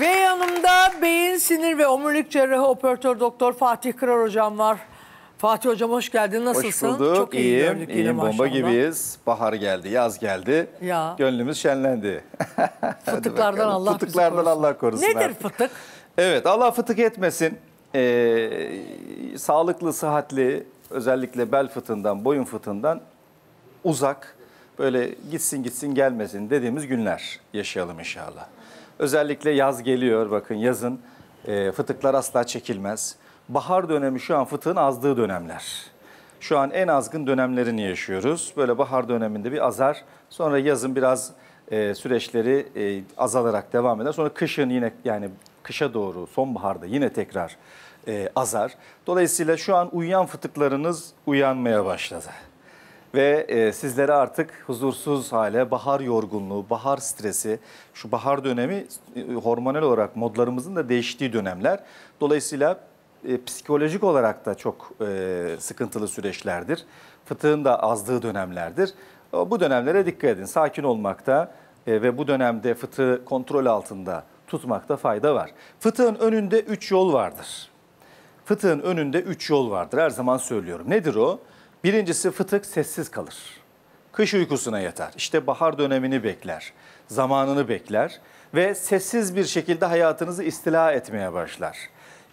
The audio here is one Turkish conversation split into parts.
Ve yanımda beyin, sinir ve omurilik cerrahı operatör doktor Fatih Kırar hocam var. Fatih hocam hoş geldin. Nasılsın? Hoş bulduk. Çok iyi iyiyim. İyiyim. bomba gibiyiz. Bahar geldi, yaz geldi. Ya. Gönlümüz şenlendi. Fıtıklardan Allah Fıtıklardan korusun. Allah korusun. Nedir artık. fıtık? Evet, Allah fıtık etmesin. Ee, sağlıklı, sıhhatli, özellikle bel fıtığından, boyun fıtığından uzak, böyle gitsin gitsin gelmesin dediğimiz günler yaşayalım inşallah. Özellikle yaz geliyor bakın yazın e, fıtıklar asla çekilmez. Bahar dönemi şu an fıtığın azdığı dönemler. Şu an en azgın dönemlerini yaşıyoruz. Böyle bahar döneminde bir azar. Sonra yazın biraz e, süreçleri e, azalarak devam eder. Sonra kışın yine yani kışa doğru sonbaharda yine tekrar e, azar. Dolayısıyla şu an uyuyan fıtıklarınız uyanmaya başladı. Ve e, sizlere artık huzursuz hale, bahar yorgunluğu, bahar stresi, şu bahar dönemi e, hormonal olarak modlarımızın da değiştiği dönemler. Dolayısıyla e, psikolojik olarak da çok e, sıkıntılı süreçlerdir. Fıtığın da azdığı dönemlerdir. Bu dönemlere dikkat edin. Sakin olmakta e, ve bu dönemde fıtığı kontrol altında tutmakta fayda var. Fıtığın önünde 3 yol vardır. Fıtığın önünde 3 yol vardır. Her zaman söylüyorum. Nedir o? Birincisi fıtık sessiz kalır. Kış uykusuna yatar. İşte bahar dönemini bekler. Zamanını bekler ve sessiz bir şekilde hayatınızı istila etmeye başlar.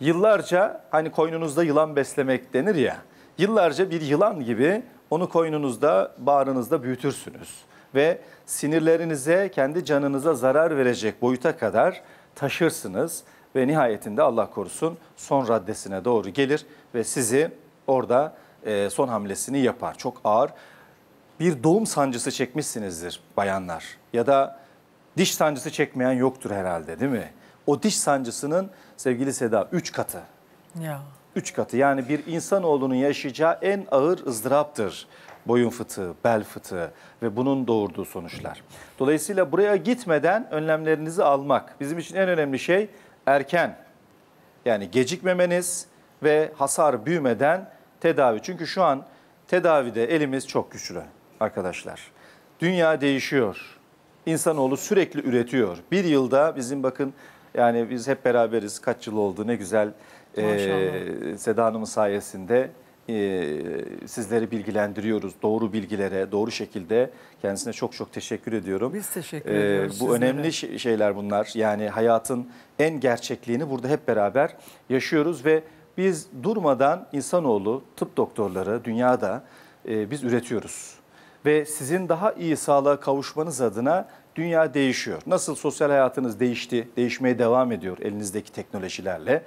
Yıllarca hani koynunuzda yılan beslemek denir ya. Yıllarca bir yılan gibi onu koynunuzda, bağrınızda büyütürsünüz ve sinirlerinize, kendi canınıza zarar verecek boyuta kadar taşırsınız ve nihayetinde Allah korusun son raddesine doğru gelir ve sizi orada e, son hamlesini yapar. Çok ağır bir doğum sancısı çekmişsinizdir bayanlar ya da diş sancısı çekmeyen yoktur herhalde değil mi? O diş sancısının sevgili Seda 3 katı. Ya. 3 katı yani bir insanoğlunun yaşayacağı en ağır ızdıraptır boyun fıtığı, bel fıtığı ve bunun doğurduğu sonuçlar. Dolayısıyla buraya gitmeden önlemlerinizi almak. Bizim için en önemli şey erken yani gecikmemeniz ve hasar büyümeden tedavi. Çünkü şu an tedavide elimiz çok güçlü arkadaşlar. Dünya değişiyor. İnsanoğlu sürekli üretiyor. Bir yılda bizim bakın yani biz hep beraberiz kaç yıl oldu ne güzel ee, Maşallah. e, Seda Hanım'ın sayesinde e, sizleri bilgilendiriyoruz. Doğru bilgilere, doğru şekilde kendisine çok çok teşekkür ediyorum. Biz teşekkür e, ediyoruz. Bu sizlere. önemli şeyler bunlar. Yani hayatın en gerçekliğini burada hep beraber yaşıyoruz ve biz durmadan insanoğlu, tıp doktorları dünyada e, biz üretiyoruz. Ve sizin daha iyi sağlığa kavuşmanız adına dünya değişiyor. Nasıl sosyal hayatınız değişti, değişmeye devam ediyor elinizdeki teknolojilerle.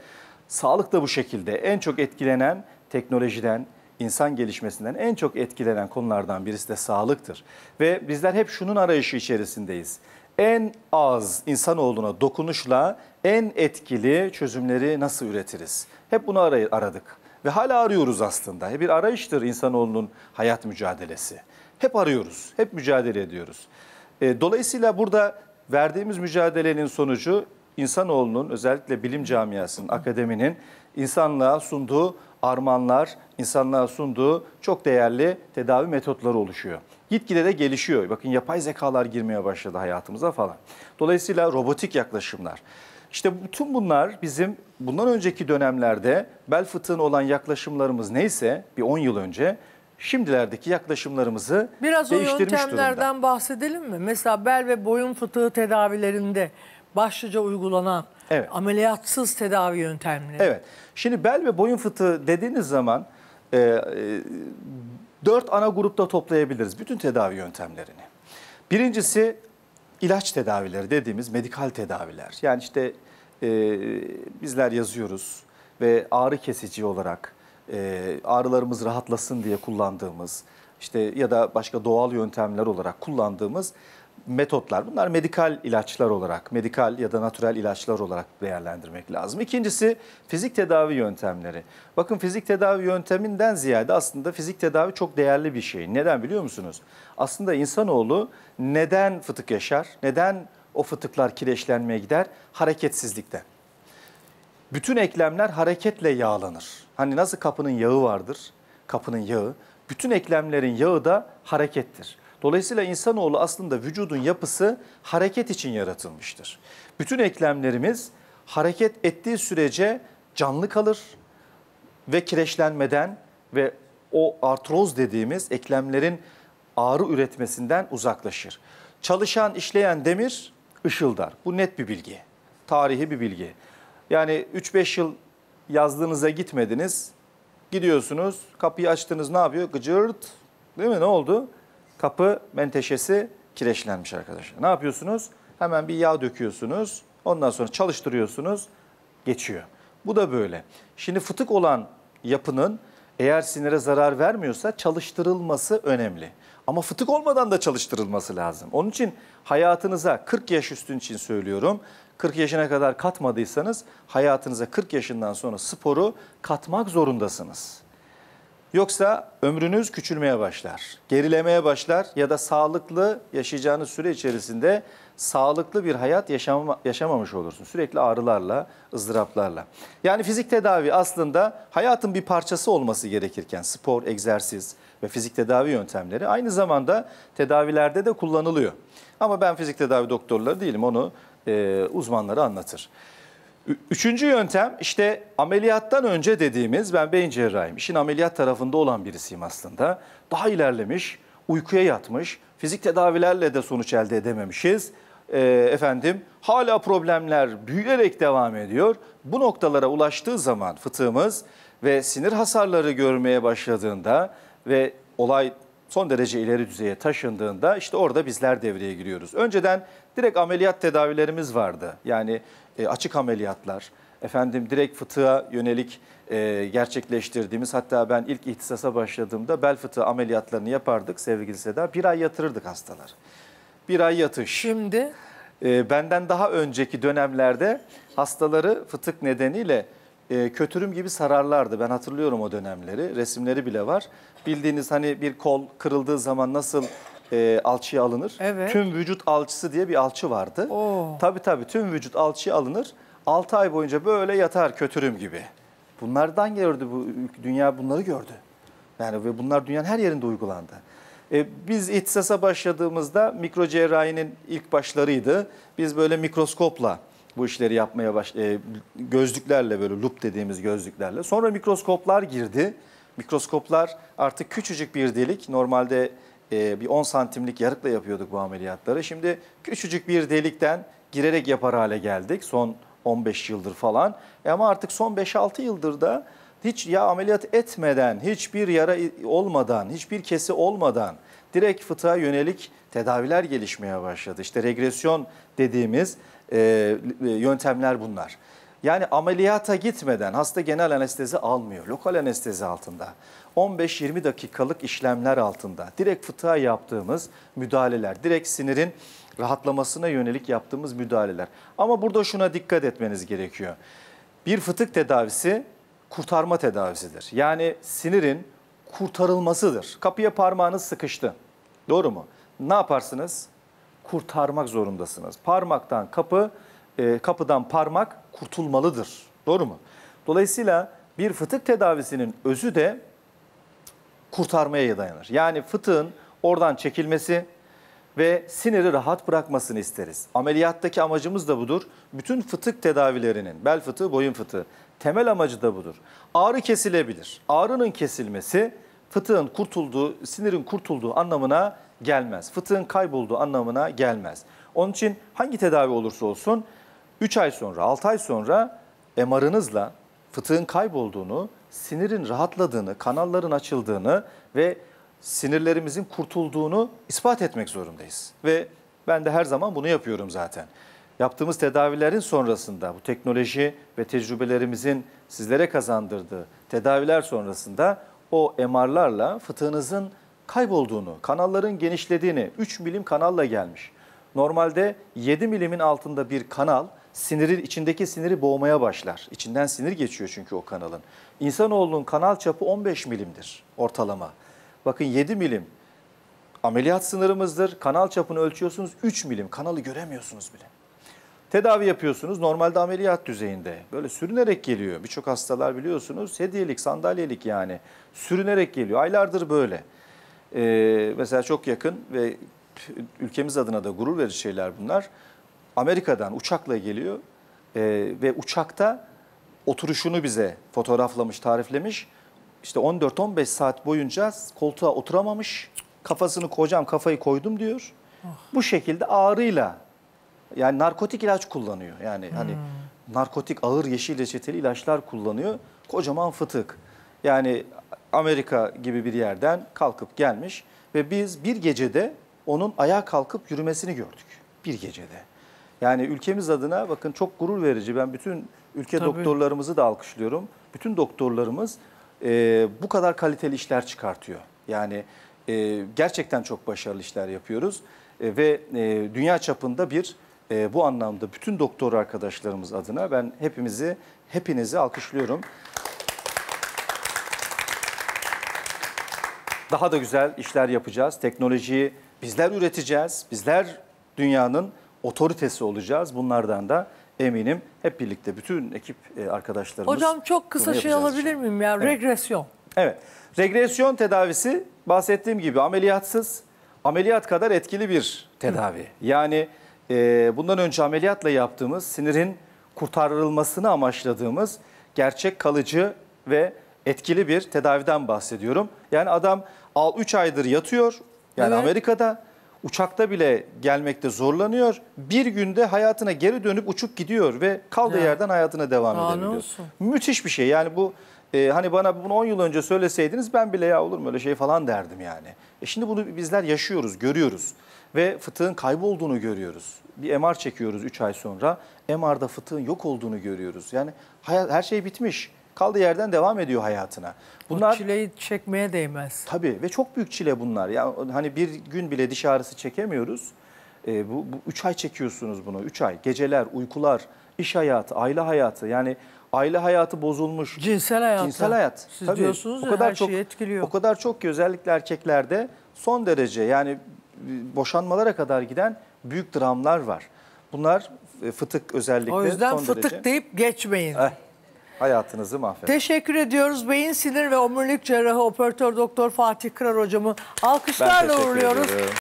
Sağlık da bu şekilde en çok etkilenen teknolojiden, insan gelişmesinden en çok etkilenen konulardan birisi de sağlıktır. Ve bizler hep şunun arayışı içerisindeyiz en az insanoğluna dokunuşla en etkili çözümleri nasıl üretiriz? Hep bunu aradık ve hala arıyoruz aslında. Bir arayıştır insanoğlunun hayat mücadelesi. Hep arıyoruz, hep mücadele ediyoruz. E, dolayısıyla burada verdiğimiz mücadelenin sonucu insanoğlunun özellikle bilim camiasının, akademinin insanlığa sunduğu armağanlar insanlığa sunduğu çok değerli tedavi metotları oluşuyor. Gitgide de gelişiyor. Bakın yapay zekalar girmeye başladı hayatımıza falan. Dolayısıyla robotik yaklaşımlar. İşte bütün bunlar bizim bundan önceki dönemlerde bel fıtığına olan yaklaşımlarımız neyse bir 10 yıl önce şimdilerdeki yaklaşımlarımızı Biraz değiştirmiş durumda. Biraz o yöntemlerden durumda. bahsedelim mi? Mesela bel ve boyun fıtığı tedavilerinde başlıca uygulanan evet. ameliyatsız tedavi yöntemleri. Evet. Şimdi bel ve boyun fıtığı dediğiniz zaman e, e, dört ana grupta toplayabiliriz bütün tedavi yöntemlerini. Birincisi ilaç tedavileri dediğimiz medikal tedaviler. Yani işte e, bizler yazıyoruz ve ağrı kesici olarak e, ağrılarımız rahatlasın diye kullandığımız işte ya da başka doğal yöntemler olarak kullandığımız metotlar bunlar medikal ilaçlar olarak, medikal ya da natürel ilaçlar olarak değerlendirmek lazım. İkincisi fizik tedavi yöntemleri. Bakın fizik tedavi yönteminden ziyade aslında fizik tedavi çok değerli bir şey. Neden biliyor musunuz? Aslında insanoğlu neden fıtık yaşar, neden o fıtıklar kireçlenmeye gider? Hareketsizlikten. Bütün eklemler hareketle yağlanır. Hani nasıl kapının yağı vardır, kapının yağı. Bütün eklemlerin yağı da harekettir. Dolayısıyla insanoğlu aslında vücudun yapısı hareket için yaratılmıştır. Bütün eklemlerimiz hareket ettiği sürece canlı kalır ve kireçlenmeden ve o artroz dediğimiz eklemlerin ağrı üretmesinden uzaklaşır. Çalışan, işleyen demir ışıldar. Bu net bir bilgi. Tarihi bir bilgi. Yani 3-5 yıl yazdığınıza gitmediniz. Gidiyorsunuz, kapıyı açtınız ne yapıyor? Gıcırt. Değil mi? Ne oldu? kapı menteşesi kireçlenmiş arkadaşlar. Ne yapıyorsunuz? Hemen bir yağ döküyorsunuz. Ondan sonra çalıştırıyorsunuz. Geçiyor. Bu da böyle. Şimdi fıtık olan yapının eğer sinire zarar vermiyorsa çalıştırılması önemli. Ama fıtık olmadan da çalıştırılması lazım. Onun için hayatınıza 40 yaş üstün için söylüyorum. 40 yaşına kadar katmadıysanız hayatınıza 40 yaşından sonra sporu katmak zorundasınız. Yoksa ömrünüz küçülmeye başlar, gerilemeye başlar ya da sağlıklı yaşayacağınız süre içerisinde sağlıklı bir hayat yaşam yaşamamış olursun. Sürekli ağrılarla, ızdıraplarla. Yani fizik tedavi aslında hayatın bir parçası olması gerekirken spor, egzersiz ve fizik tedavi yöntemleri aynı zamanda tedavilerde de kullanılıyor. Ama ben fizik tedavi doktorları değilim onu e, uzmanları anlatır. Üçüncü yöntem işte ameliyattan önce dediğimiz ben beyin cerrahiyim. İşin ameliyat tarafında olan birisiyim aslında. Daha ilerlemiş, uykuya yatmış, fizik tedavilerle de sonuç elde edememişiz. E, efendim hala problemler büyüyerek devam ediyor. Bu noktalara ulaştığı zaman fıtığımız ve sinir hasarları görmeye başladığında ve olay son derece ileri düzeye taşındığında işte orada bizler devreye giriyoruz. Önceden direkt ameliyat tedavilerimiz vardı. Yani e, açık ameliyatlar, efendim direkt fıtığa yönelik e, gerçekleştirdiğimiz hatta ben ilk ihtisasa başladığımda bel fıtığı ameliyatlarını yapardık sevgili Seda. Bir ay yatırırdık hastalar. Bir ay yatış. Şimdi? E, benden daha önceki dönemlerde hastaları fıtık nedeniyle e, kötürüm gibi sararlardı. Ben hatırlıyorum o dönemleri. Resimleri bile var. Bildiğiniz hani bir kol kırıldığı zaman nasıl e, alçıya alınır. Evet. Tüm vücut alçısı diye bir alçı vardı. Oo. Tabii tabii tüm vücut alçıya alınır. 6 ay boyunca böyle yatar kötürüm gibi. Bunlardan gördü bu dünya bunları gördü. Yani ve bunlar dünyanın her yerinde uygulandı. E, biz ihtisasa başladığımızda mikro cerrahinin ilk başlarıydı. Biz böyle mikroskopla bu işleri yapmaya baş e, gözlüklerle böyle lup dediğimiz gözlüklerle. Sonra mikroskoplar girdi. Mikroskoplar artık küçücük bir delik normalde e, bir 10 santimlik yarıkla yapıyorduk bu ameliyatları. Şimdi küçücük bir delikten girerek yapar hale geldik son 15 yıldır falan. E ama artık son 5-6 yıldır da hiç ya ameliyat etmeden, hiçbir yara olmadan, hiçbir kesi olmadan direkt fıtığa yönelik tedaviler gelişmeye başladı. İşte regresyon dediğimiz e, e yöntemler bunlar. Yani ameliyata gitmeden hasta genel anestezi almıyor, lokal anestezi altında. 15-20 dakikalık işlemler altında direkt fıtığa yaptığımız müdahaleler, direkt sinirin rahatlamasına yönelik yaptığımız müdahaleler. Ama burada şuna dikkat etmeniz gerekiyor. Bir fıtık tedavisi kurtarma tedavisidir. Yani sinirin kurtarılmasıdır. Kapıya parmağınız sıkıştı. Doğru mu? Ne yaparsınız? Kurtarmak zorundasınız. Parmaktan kapı, e, kapıdan parmak kurtulmalıdır. Doğru mu? Dolayısıyla bir fıtık tedavisinin özü de kurtarmaya dayanır. Yani fıtığın oradan çekilmesi ve siniri rahat bırakmasını isteriz. Ameliyattaki amacımız da budur. Bütün fıtık tedavilerinin, bel fıtığı, boyun fıtığı temel amacı da budur. Ağrı kesilebilir. Ağrının kesilmesi fıtığın kurtulduğu, sinirin kurtulduğu anlamına gelmez. Fıtığın kaybolduğu anlamına gelmez. Onun için hangi tedavi olursa olsun 3 ay sonra, 6 ay sonra MR'ınızla fıtığın kaybolduğunu sinirin rahatladığını, kanalların açıldığını ve sinirlerimizin kurtulduğunu ispat etmek zorundayız. Ve ben de her zaman bunu yapıyorum zaten. Yaptığımız tedavilerin sonrasında bu teknoloji ve tecrübelerimizin sizlere kazandırdığı tedaviler sonrasında o MR'larla fıtığınızın kaybolduğunu, kanalların genişlediğini, 3 milim kanalla gelmiş. Normalde 7 milimin altında bir kanal sinirin içindeki siniri boğmaya başlar. İçinden sinir geçiyor çünkü o kanalın. İnsanoğlunun kanal çapı 15 milimdir ortalama. Bakın 7 milim ameliyat sınırımızdır. Kanal çapını ölçüyorsunuz 3 milim. Kanalı göremiyorsunuz bile. Tedavi yapıyorsunuz normalde ameliyat düzeyinde. Böyle sürünerek geliyor. Birçok hastalar biliyorsunuz hediyelik, sandalyelik yani. Sürünerek geliyor. Aylardır böyle. Ee, mesela çok yakın ve ülkemiz adına da gurur verici şeyler bunlar. Amerika'dan uçakla geliyor e, ve uçakta oturuşunu bize fotoğraflamış, tariflemiş. İşte 14-15 saat boyunca koltuğa oturamamış. Kafasını kocam kafayı koydum diyor. Oh. Bu şekilde ağrıyla yani narkotik ilaç kullanıyor. Yani hani hmm. hani narkotik ağır yeşil reçeteli ilaçlar kullanıyor. Kocaman fıtık. Yani Amerika gibi bir yerden kalkıp gelmiş ve biz bir gecede onun ayağa kalkıp yürümesini gördük. Bir gecede. Yani ülkemiz adına bakın çok gurur verici. Ben bütün ülke Tabii. doktorlarımızı da alkışlıyorum. Bütün doktorlarımız e, bu kadar kaliteli işler çıkartıyor. Yani e, gerçekten çok başarılı işler yapıyoruz. E, ve e, dünya çapında bir e, bu anlamda bütün doktor arkadaşlarımız adına ben hepimizi, hepinizi alkışlıyorum. Daha da güzel işler yapacağız. Teknolojiyi bizler üreteceğiz. Bizler dünyanın otoritesi olacağız. Bunlardan da eminim hep birlikte bütün ekip e, arkadaşlarımız Hocam çok kısa şey alabilir miyim ya? Evet. Regresyon. Evet. Regresyon tedavisi bahsettiğim gibi ameliyatsız, ameliyat kadar etkili bir tedavi. Hı. Yani e, bundan önce ameliyatla yaptığımız sinirin kurtarılmasını amaçladığımız gerçek kalıcı ve etkili bir tedaviden bahsediyorum. Yani adam 3 aydır yatıyor. Yani evet. Amerika'da uçakta bile gelmekte zorlanıyor. Bir günde hayatına geri dönüp uçup gidiyor ve kaldığı ya. yerden hayatına devam Daha edebiliyor. Müthiş bir şey yani bu e, hani bana bunu 10 yıl önce söyleseydiniz ben bile ya olur mu öyle şey falan derdim yani. E şimdi bunu bizler yaşıyoruz, görüyoruz ve fıtığın kaybolduğunu görüyoruz. Bir MR çekiyoruz 3 ay sonra. MR'da fıtığın yok olduğunu görüyoruz. Yani hayat, her şey bitmiş kaldığı yerden devam ediyor hayatına. Bunlar o çileyi çekmeye değmez. Tabii ve çok büyük çile bunlar. Ya yani hani bir gün bile diş ağrısı çekemiyoruz. E, bu, bu üç ay çekiyorsunuz bunu. Üç ay. Geceler, uykular, iş hayatı, aile hayatı. Yani aile hayatı bozulmuş. Cinsel hayat. Cinsel hayat. Siz Tabii, diyorsunuz o kadar her çok, şeyi etkiliyor. O kadar çok ki özellikle erkeklerde son derece yani e, boşanmalara kadar giden büyük dramlar var. Bunlar e, fıtık özellikle. son derece. O yüzden fıtık derece. deyip geçmeyin. Eh. Hayatınızı mahveder. Teşekkür ediyoruz. Beyin sinir ve omurilik cerrahı operatör doktor Fatih Kırar hocamı alkışlarla uğurluyoruz. Ediyorum.